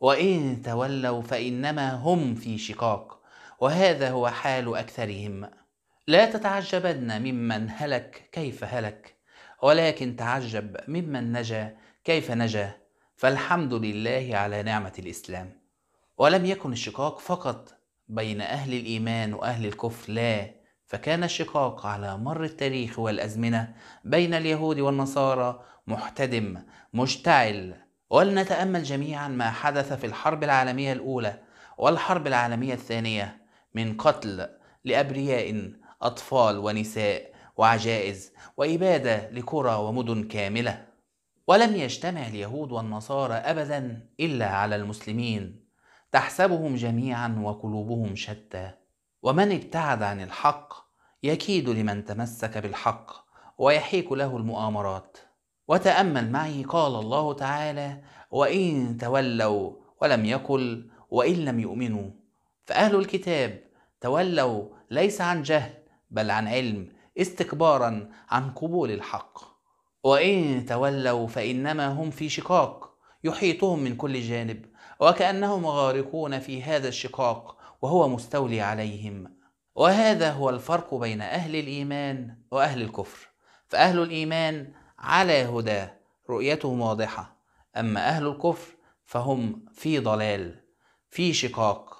وإن تولوا فإنما هم في شقاق وهذا هو حال أكثرهم لا تتعجبن ممن هلك كيف هلك ولكن تعجب ممن نجا كيف نجا فالحمد لله على نعمة الإسلام ولم يكن الشقاق فقط بين أهل الإيمان وأهل الكفر لا فكان الشقاق على مر التاريخ والأزمنة بين اليهود والنصارى محتدم مشتعل ولنتأمل جميعا ما حدث في الحرب العالمية الأولى والحرب العالمية الثانية من قتل لأبرياء أطفال ونساء وعجائز وإبادة لقرى ومدن كاملة ولم يجتمع اليهود والنصارى أبدا إلا على المسلمين تحسبهم جميعا وقلوبهم شتى ومن ابتعد عن الحق يكيد لمن تمسك بالحق ويحيك له المؤامرات وتامل معي قال الله تعالى وان تولوا ولم يقل وان لم يؤمنوا فاهل الكتاب تولوا ليس عن جهل بل عن علم استكبارا عن قبول الحق وان تولوا فانما هم في شقاق يحيطهم من كل جانب وكانهم غارقون في هذا الشقاق وهو مستولي عليهم وهذا هو الفرق بين اهل الايمان واهل الكفر فاهل الايمان على هداه رؤيتهم واضحة أما أهل الكفر فهم في ضلال في شقاق